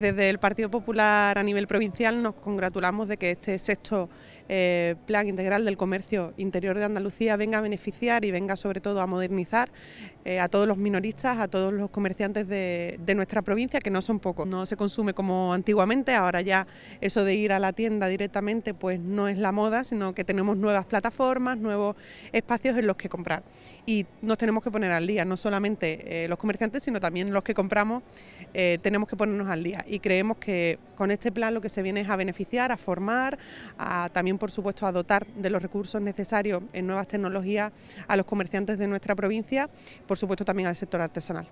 Desde el Partido Popular a nivel provincial nos congratulamos de que este sexto eh, Plan Integral del Comercio Interior de Andalucía venga a beneficiar y venga sobre todo a modernizar eh, a todos los minoristas, a todos los comerciantes de, nuestra provincia, que no son pocos. No se consume como antiguamente, ahora ya eso de ir a la tienda directamente pues no es la moda, sino que tenemos nuevas plataformas, nuevos espacios en los que comprar. Y nos tenemos que poner al día, no solamente eh, los comerciantes, sino también los que compramos, tenemos que ponernos al día y creemos que con este plan lo que se viene es a beneficiar, a formar, a, también por supuesto a dotar de los recursos necesarios en nuevas tecnologías a los comerciantes de nuestra provincia, por supuesto también al sector artesanal.